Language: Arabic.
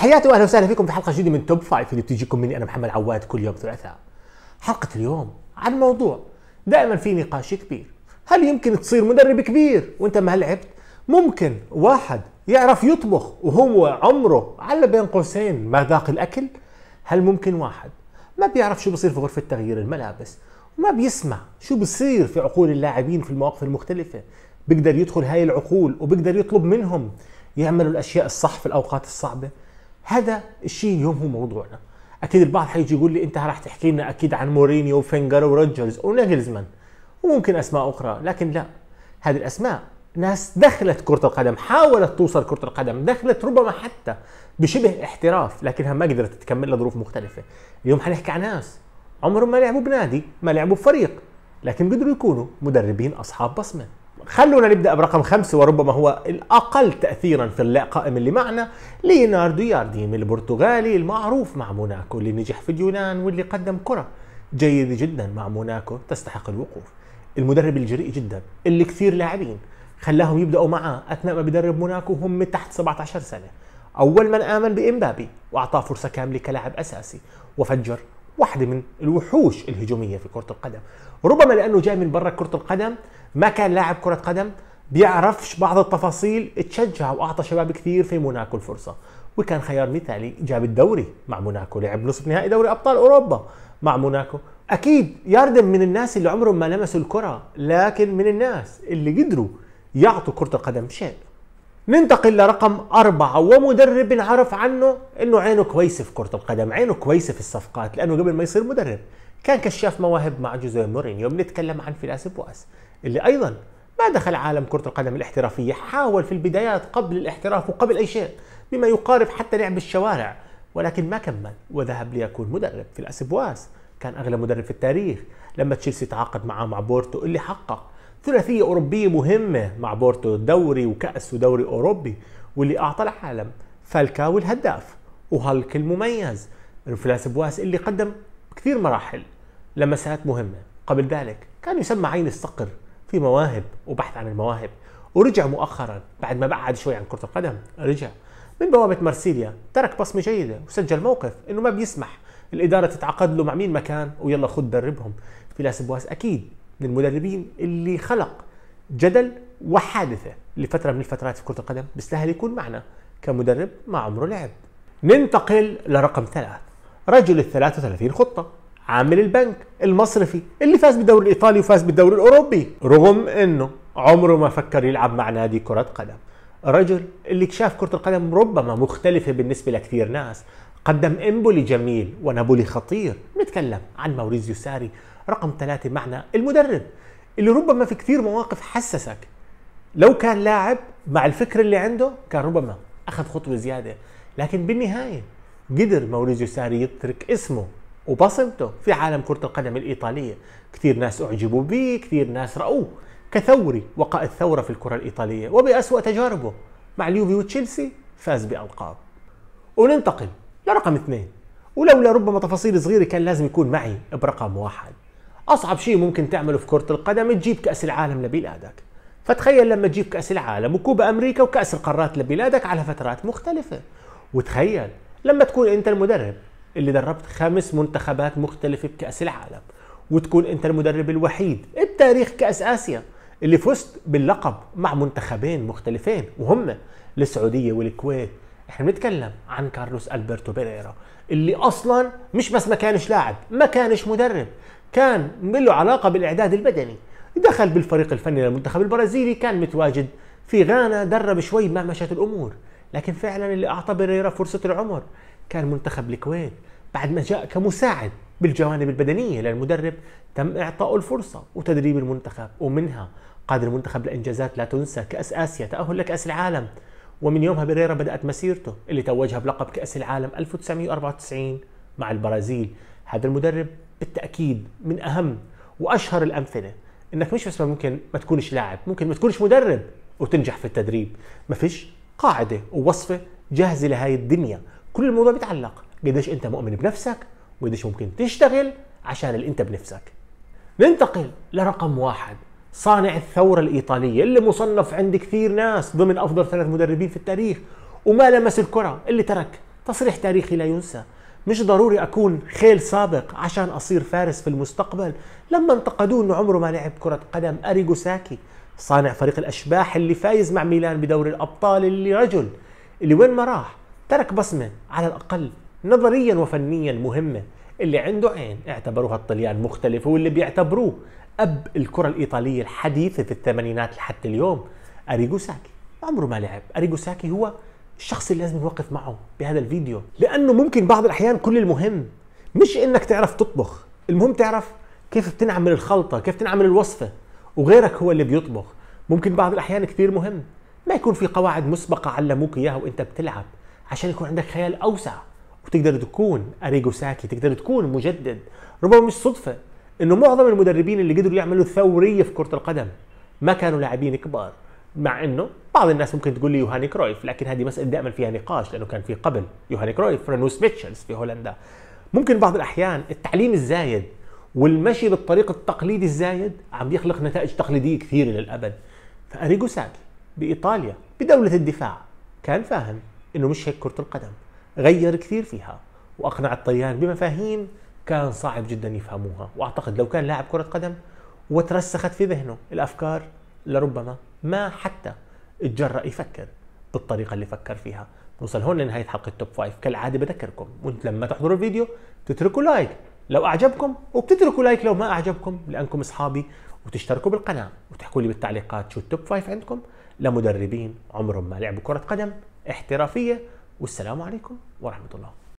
تحياتي واهلا وسهلا فيكم في حلقه جديده من توب فايف اللي بتجيكم مني انا محمد عواد كل يوم ثلاثاء. حلقه اليوم عن موضوع دائما في نقاش كبير، هل يمكن تصير مدرب كبير وانت ما لعبت؟ ممكن واحد يعرف يطبخ وهو عمره على بين قوسين ما ذاق الاكل؟ هل ممكن واحد ما بيعرف شو بصير في غرفه تغيير الملابس وما بيسمع شو بصير في عقول اللاعبين في المواقف المختلفه؟ بيقدر يدخل هاي العقول وبيقدر يطلب منهم يعملوا الاشياء الصح في الاوقات الصعبه؟ هذا الشيء اليوم هو موضوعنا اكيد البعض حيجي يقول لي انت راح تحكي لنا اكيد عن مورينيو وفينجر وروجرز وناجلزمان وممكن اسماء اخرى لكن لا هذه الاسماء ناس دخلت كرة القدم حاولت توصل كرة القدم دخلت ربما حتى بشبه احتراف لكنها ما قدرت تكمل لظروف مختلفة اليوم حنحكي عن ناس عمرهم ما لعبوا بنادي ما لعبوا بفريق لكن قدروا يكونوا مدربين أصحاب بصمة خلونا نبدأ برقم خمسه وربما هو الأقل تأثيرا في القائم اللي معنا ليناردو يارديم البرتغالي المعروف مع موناكو اللي نجح في اليونان واللي قدم كرة جيدة جدا مع موناكو تستحق الوقوف المدرب الجريء جدا اللي كثير لاعبين خلاهم يبدأوا معاه أثناء ما بدرب موناكو هم تحت 17 سنة أول من آمن بإمبابي وأعطاه فرصة كاملة كلاعب أساسي وفجر واحدة من الوحوش الهجومية في كرة القدم ربما لأنه جاي من برا كرة القدم ما كان لاعب كرة قدم بيعرفش بعض التفاصيل تشجع وأعطى شباب كثير في موناكو الفرصة وكان خيار مثالي جاب الدوري مع موناكو لعب نصف نهائي دوري أبطال أوروبا مع موناكو أكيد ياردم من الناس اللي عمرهم ما لمسوا الكرة لكن من الناس اللي قدروا يعطوا كرة القدم شيء ننتقل لرقم أربعة ومدرب بنعرف عنه إنه عينه كويسة في كرة القدم عينه كويسة في الصفقات لأنه قبل ما يصير مدرب كان كشاف مواهب مع جوزيه مورينيو بنتكلم عن فلاس بواس اللي أيضا ما دخل عالم كرة القدم الاحترافية حاول في البدايات قبل الاحتراف وقبل أي شيء بما يقارب حتى لعب الشوارع ولكن ما كمل وذهب ليكون مدرب في الأسبواس كان أغلى مدرب في التاريخ لما تشيلسي تعاقد معه مع بورتو اللي حقق ثلاثيه اوروبيه مهمه مع بورتو دوري وكاس ودوري اوروبي واللي اعطى العالم فالكا والهداف وهالك المميز الفلاس بواس اللي قدم كثير مراحل لمسات مهمه قبل ذلك كان يسمى عين الصقر في مواهب وبحث عن المواهب ورجع مؤخرا بعد ما بعد شوي عن كره القدم رجع من بوابه مرسيليا ترك بصمه جيده وسجل موقف انه ما بيسمح الاداره تتعاقد له مع مين مكان ويلا خد دربهم فلاس بواس اكيد من المدربين اللي خلق جدل وحادثة لفترة من الفترات في كرة القدم بيستاهل يكون معنا كمدرب ما عمره لعب ننتقل لرقم ثلاث رجل ال 33 خطة عامل البنك المصرفي اللي فاز بالدوري الإيطالي وفاز بالدوري الأوروبي رغم أنه عمره ما فكر يلعب مع نادي كرة قدم رجل اللي اكتشف كرة القدم ربما مختلفة بالنسبة لكثير ناس قدم امبولي جميل ونابولي خطير نتكلم عن موريزيو ساري رقم ثلاثة معنا المدرب اللي ربما في كثير مواقف حسسك لو كان لاعب مع الفكر اللي عنده كان ربما اخذ خطوه زياده لكن بالنهايه قدر موريزيو ساري يترك اسمه وبصمته في عالم كرة القدم الإيطالية كثير ناس أعجبوا به كثير ناس رأوه كثوري وقائد ثورة في الكرة الإيطالية وبأسوأ تجاربه مع اليوفي وتشيلسي فاز بألقاب وننتقل لرقم اثنين ولولا ربما تفاصيل صغيرة كان لازم يكون معي برقم واحد اصعب شيء ممكن تعمله في كره القدم تجيب كاس العالم لبلادك فتخيل لما تجيب كاس العالم وكوبا امريكا وكاس القارات لبلادك على فترات مختلفه وتخيل لما تكون انت المدرب اللي دربت خمس منتخبات مختلفه بكاس العالم وتكون انت المدرب الوحيد بتاريخ كاس اسيا اللي فزت باللقب مع منتخبين مختلفين وهم السعوديه والكويت احنا بنتكلم عن كارلوس البرتو بيريرا اللي اصلا مش بس ما كانش لاعب ما كانش مدرب كان له علاقه بالاعداد البدني دخل بالفريق الفني للمنتخب البرازيلي كان متواجد في غانا درب شوي ما مشت الامور لكن فعلا اللي اعطى بيريرا فرصه العمر كان منتخب الكويت بعد ما جاء كمساعد بالجوانب البدنيه للمدرب تم اعطائه الفرصه وتدريب المنتخب ومنها قاد المنتخب لانجازات لا تنسى كاس اسيا تاهل لكاس العالم ومن يومها بيريرا بدات مسيرته اللي توجها بلقب كاس العالم 1994 مع البرازيل هذا المدرب بالتاكيد من اهم واشهر الامثله انك مش بس ممكن ما تكونش لاعب ممكن ما تكونش مدرب وتنجح في التدريب ما فيش قاعده ووصفه جاهزه لهي الدنيا كل الموضوع بيتعلق قديش انت مؤمن بنفسك وقديش ممكن تشتغل عشان اللي انت بنفسك ننتقل لرقم واحد صانع الثورة الإيطالية اللي مصنف عند كثير ناس ضمن أفضل ثلاث مدربين في التاريخ وما لمس الكرة اللي ترك تصريح تاريخي لا ينسى مش ضروري اكون خيل سابق عشان اصير فارس في المستقبل لما انتقدوه انه عمره ما لعب كره قدم اريجو ساكي صانع فريق الاشباح اللي فايز مع ميلان بدوري الابطال اللي رجل اللي وين ما راح ترك بصمه على الاقل نظريا وفنيا مهمه اللي عنده عين اعتبروها الطليان مختلف واللي بيعتبروه اب الكره الايطاليه الحديثه في الثمانينات لحتى اليوم اريجو ساكي عمره ما لعب اريجو ساكي هو الشخص اللي لازم نوقف معه بهذا الفيديو لانه ممكن بعض الاحيان كل المهم مش انك تعرف تطبخ المهم تعرف كيف بتنعمل الخلطه كيف تنعمل الوصفه وغيرك هو اللي بيطبخ ممكن بعض الاحيان كثير مهم ما يكون في قواعد مسبقه علموك اياها وانت بتلعب عشان يكون عندك خيال اوسع وتقدر تكون اريجو ساكي تقدر تكون مجدد ربما مش صدفه انه معظم المدربين اللي قدروا يعملوا ثوريه في كره القدم ما كانوا لاعبين كبار مع انه بعض الناس ممكن تقول لي يوهاني كرويف لكن هذه مساله دائما فيها نقاش لانه كان في قبل يوهاني كرويف رانوس ميتشلز في هولندا ممكن بعض الاحيان التعليم الزايد والمشي بالطريق التقليدي الزايد عم بيخلق نتائج تقليديه كثيره للابد فاريجو ساكي بايطاليا بدوله الدفاع كان فاهم انه مش هيك كره القدم غير كثير فيها واقنع الطيار بمفاهيم كان صعب جدا يفهموها واعتقد لو كان لاعب كره قدم وترسخت في ذهنه الافكار لربما ما حتى اتجرأ يفكر بالطريقه اللي فكر فيها نوصل هون لنهايه حلقه توب 5 كالعاده بذكركم وانت لما تحضروا الفيديو تتركوا لايك لو اعجبكم وبتتركوا لايك لو ما اعجبكم لانكم اصحابي وتشتركوا بالقناه وتحكوا لي بالتعليقات شو التوب 5 عندكم لمدربين عمرهم ما لعبوا كره قدم احترافيه والسلام عليكم ورحمه الله